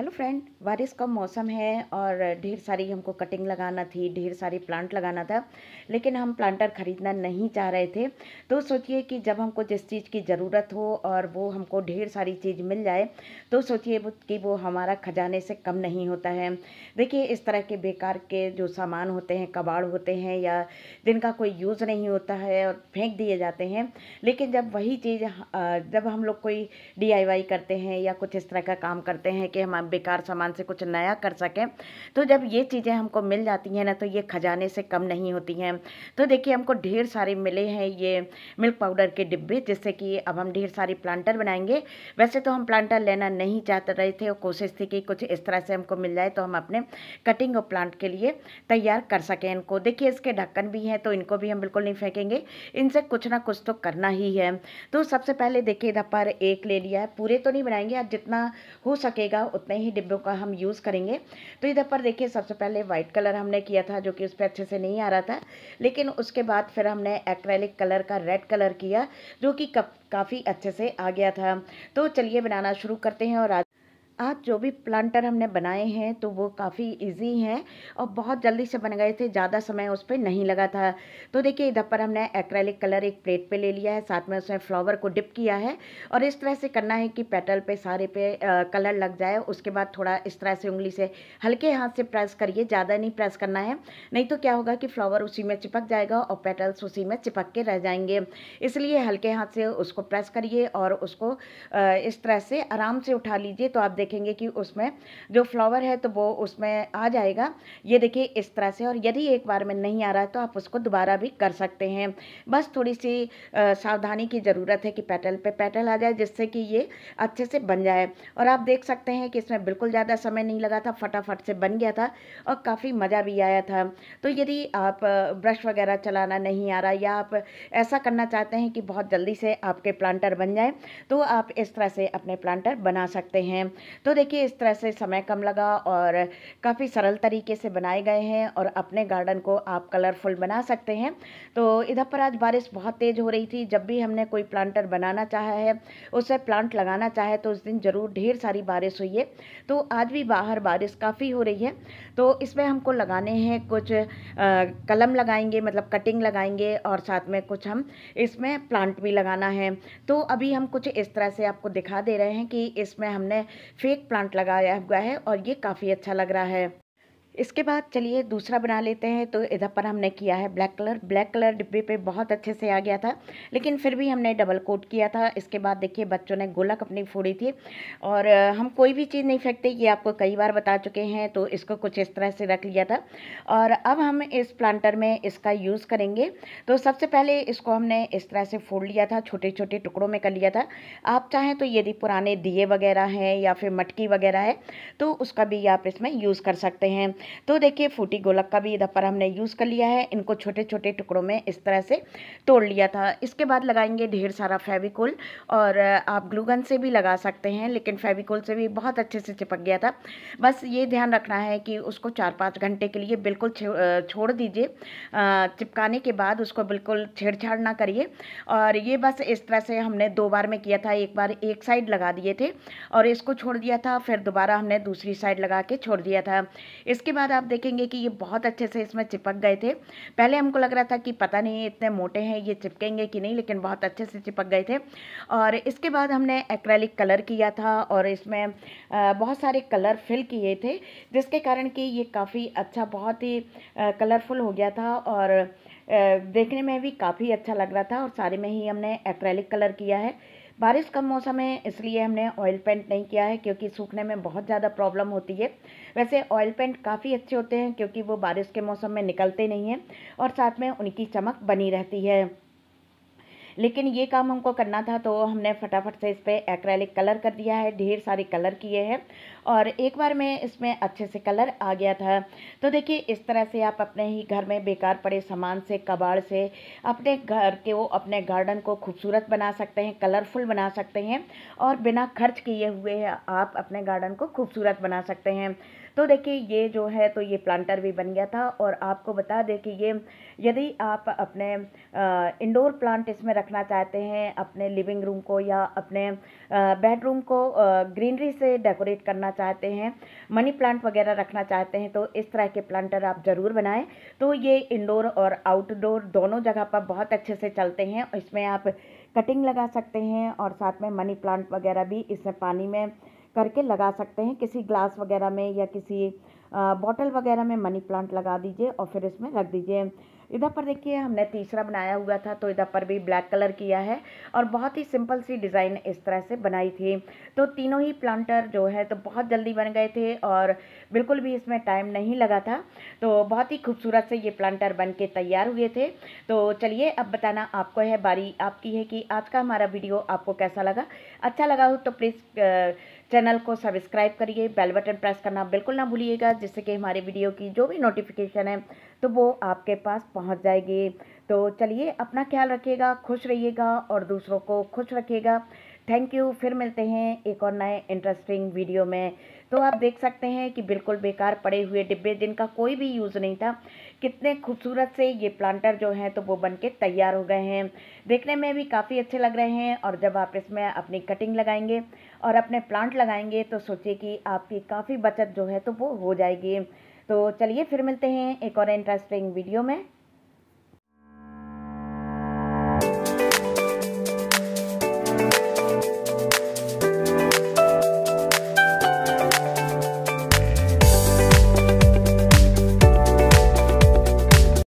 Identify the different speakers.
Speaker 1: Hello friend बारिश का मौसम है और ढेर सारी हमको कटिंग लगाना थी ढेर सारी प्लांट लगाना था लेकिन हम प्लांटर ख़रीदना नहीं चाह रहे थे तो सोचिए कि जब हमको जिस चीज़ की ज़रूरत हो और वो हमको ढेर सारी चीज़ मिल जाए तो सोचिए कि वो हमारा ख़जाने से कम नहीं होता है देखिए इस तरह के बेकार के जो सामान होते हैं कबाड़ होते हैं या जिनका कोई यूज़ नहीं होता है और फेंक दिए जाते हैं लेकिन जब वही चीज़ जब हम लोग कोई डी करते हैं या कुछ इस तरह का काम करते हैं कि हम बेकार सामान से कुछ नया कर सकें तो जब ये चीज़ें हमको मिल जाती हैं ना तो ये खजाने से कम नहीं होती हैं तो देखिए हमको ढेर सारे मिले हैं ये मिल्क पाउडर के डिब्बे जिससे कि अब हम ढेर सारी प्लांटर बनाएंगे वैसे तो हम प्लांटर लेना नहीं चाहते रहे थे और कोशिश थी कि कुछ इस तरह से हमको मिल जाए तो हम अपने कटिंग और प्लांट के लिए तैयार कर सकें इनको देखिए इसके ढक्कन भी हैं तो इनको भी हम बिल्कुल नहीं फेंकेंगे इनसे कुछ ना कुछ तो करना ही है तो सबसे पहले देखिए इधर पर एक ले लिया है पूरे तो नहीं बनाएंगे आप जितना हो सकेगा उतने ही डिब्बों का हम यूज़ करेंगे तो इधर पर देखिए सबसे पहले वाइट कलर हमने किया था जो कि उस पर अच्छे से नहीं आ रहा था लेकिन उसके बाद फिर हमने एक्रेलिक कलर का रेड कलर किया जो कि काफ़ी अच्छे से आ गया था तो चलिए बनाना शुरू करते हैं और आज आज जो भी प्लांटर हमने बनाए हैं तो वो काफ़ी इजी हैं और बहुत जल्दी से बन गए थे ज़्यादा समय उस पर नहीं लगा था तो देखिए इधर पर हमने एक्रेलिक कलर एक प्लेट पे ले लिया है साथ में उसमें फ्लावर को डिप किया है और इस तरह से करना है कि पेटल पे सारे पे आ, कलर लग जाए उसके बाद थोड़ा इस तरह से उंगली से हल्के हाथ से प्रेस करिए ज़्यादा नहीं प्रेस करना है नहीं तो क्या होगा कि फ्लावर उसी में चिपक जाएगा और पेटल्स उसी में चिपक के रह जाएंगे इसलिए हल्के हाथ से उसको प्रेस करिए और उसको इस तरह से आराम से उठा लीजिए तो आप देख देखेंगे कि उसमें जो फ्लावर है तो वो उसमें आ जाएगा ये देखिए इस तरह से और यदि एक बार में नहीं आ रहा है तो आप उसको दोबारा भी कर सकते हैं बस थोड़ी सी आ, सावधानी की ज़रूरत है कि पेटल पे पेटल आ जाए जिससे कि ये अच्छे से बन जाए और आप देख सकते हैं कि इसमें बिल्कुल ज़्यादा समय नहीं लगा था फटाफट से बन गया था और काफ़ी मज़ा भी आया था तो यदि आप ब्रश वगैरह चलाना नहीं आ रहा या आप ऐसा करना चाहते हैं कि बहुत जल्दी से आपके प्लांटर बन जाए तो आप इस तरह से अपने प्लांटर बना सकते हैं तो देखिए इस तरह से समय कम लगा और काफ़ी सरल तरीके से बनाए गए हैं और अपने गार्डन को आप कलरफुल बना सकते हैं तो इधर पर आज बारिश बहुत तेज़ हो रही थी जब भी हमने कोई प्लांटर बनाना चाहा है उसे प्लांट लगाना चाहे तो उस दिन ज़रूर ढेर सारी बारिश हुई है तो आज भी बाहर बारिश काफ़ी हो रही है तो इसमें हमको लगाने हैं कुछ आ, कलम लगाएंगे मतलब कटिंग लगाएंगे और साथ में कुछ हम इसमें प्लांट भी लगाना है तो अभी हम कुछ इस तरह से आपको दिखा दे रहे हैं कि इसमें हमने फिर फेक प्लांट लगाया हुआ है और ये काफी अच्छा लग रहा है। इसके बाद चलिए दूसरा बना लेते हैं तो इधर पर हमने किया है ब्लैक कलर ब्लैक कलर डिब्बे पे बहुत अच्छे से आ गया था लेकिन फिर भी हमने डबल कोट किया था इसके बाद देखिए बच्चों ने गोलक अपनी फोड़ी थी और हम कोई भी चीज़ नहीं फेंकते ये आपको कई बार बता चुके हैं तो इसको कुछ इस तरह से रख लिया था और अब हम इस प्लांटर में इसका यूज़ करेंगे तो सबसे पहले इसको हमने इस तरह से फोड़ लिया था छोटे छोटे टुकड़ों में कर लिया था आप चाहें तो यदि पुराने दिए वगैरह हैं या फिर मटकी वगैरह है तो उसका भी आप इसमें यूज़ कर सकते हैं तो देखिए फूटी गोलक का भी इधर हमने यूज़ कर लिया है इनको छोटे छोटे टुकड़ों में इस तरह से तोड़ लिया था इसके बाद लगाएंगे ढेर सारा फेविकोल और आप ग्लूगन से भी लगा सकते हैं लेकिन फेविकोल से भी बहुत अच्छे से चिपक गया था बस ये ध्यान रखना है कि उसको चार पाँच घंटे के लिए बिल्कुल छोड़ दीजिए चिपकाने के बाद उसको बिल्कुल छेड़छाड़ ना करिए और ये बस इस तरह से हमने दो बार में किया था एक बार एक साइड लगा दिए थे और इसको छोड़ दिया था फिर दोबारा हमने दूसरी साइड लगा के छोड़ दिया था इसके उसके बाद आप देखेंगे कि ये बहुत अच्छे से इसमें चिपक गए थे पहले हमको लग रहा था कि पता नहीं इतने मोटे हैं ये चिपकेंगे कि नहीं लेकिन बहुत अच्छे से चिपक गए थे और इसके बाद हमने एक्रेलिक कलर किया था और इसमें बहुत सारे कलर फिल किए थे जिसके कारण कि ये काफ़ी अच्छा बहुत ही कलरफुल हो गया था और देखने में भी काफ़ी अच्छा लग रहा था और सारे में ही हमने एक्रेलिक कलर किया है बारिश का मौसम है इसलिए हमने ऑयल पेंट नहीं किया है क्योंकि सूखने में बहुत ज़्यादा प्रॉब्लम होती है वैसे ऑयल पेंट काफ़ी अच्छे होते हैं क्योंकि वो बारिश के मौसम में निकलते नहीं हैं और साथ में उनकी चमक बनी रहती है लेकिन ये काम हमको करना था तो हमने फटाफट से इस पर एक्रैलिक कलर कर दिया है ढेर सारे कलर किए हैं और एक बार में इसमें अच्छे से कलर आ गया था तो देखिए इस तरह से आप अपने ही घर में बेकार पड़े सामान से कबाड़ से अपने घर के वो अपने गार्डन को खूबसूरत बना सकते हैं कलरफुल बना सकते हैं और बिना खर्च किए हुए आप अपने गार्डन को खूबसूरत बना सकते हैं तो देखिए ये जो है तो ये प्लांटर भी बन गया था और आपको बता दें कि ये यदि आप अपने इंडोर प्लांट इसमें रखना चाहते हैं अपने लिविंग रूम को या अपने बेडरूम को ग्रीनरी से डेकोरेट करना चाहते हैं मनी प्लांट वगैरह रखना चाहते हैं तो इस तरह के प्लांटर आप ज़रूर बनाएं तो ये इंडोर और आउटडोर दोनों जगह पर बहुत अच्छे से चलते हैं इसमें आप कटिंग लगा सकते हैं और साथ में मनी प्लांट वगैरह भी इसमें पानी में करके लगा सकते हैं किसी ग्लास वगैरह में या किसी बॉटल वगैरह में मनी प्लांट लगा दीजिए और फिर इसमें रख दीजिए इधर पर देखिए हमने तीसरा बनाया हुआ था तो इधर पर भी ब्लैक कलर किया है और बहुत ही सिंपल सी डिज़ाइन इस तरह से बनाई थी तो तीनों ही प्लांटर जो है तो बहुत जल्दी बन गए थे और बिल्कुल भी इसमें टाइम नहीं लगा था तो बहुत ही खूबसूरत से ये प्लांटर बन के तैयार हुए थे तो चलिए अब बताना आपको है बारी आपकी है कि आज का हमारा वीडियो आपको कैसा लगा अच्छा लगा हो तो प्लीज़ चैनल को सब्सक्राइब करिए बेल बटन प्रेस करना बिल्कुल ना भूलिएगा जिससे कि हमारे वीडियो की जो भी नोटिफिकेशन है तो वो आपके पास पहुंच जाएगी तो चलिए अपना ख्याल रखिएगा खुश रहिएगा और दूसरों को खुश रखिएगा थैंक यू फिर मिलते हैं एक और नए इंटरेस्टिंग वीडियो में तो आप देख सकते हैं कि बिल्कुल बेकार पड़े हुए डिब्बे जिनका कोई भी यूज़ नहीं था कितने खूबसूरत से ये प्लांटर जो हैं तो वो बन के तैयार हो गए हैं देखने में भी काफ़ी अच्छे लग रहे हैं और जब आप इसमें अपनी कटिंग लगाएंगे और अपने प्लांट लगाएंगे तो सोचिए कि आपकी काफ़ी बचत जो है तो वो हो जाएगी तो चलिए फिर मिलते हैं एक और इंटरेस्टिंग वीडियो में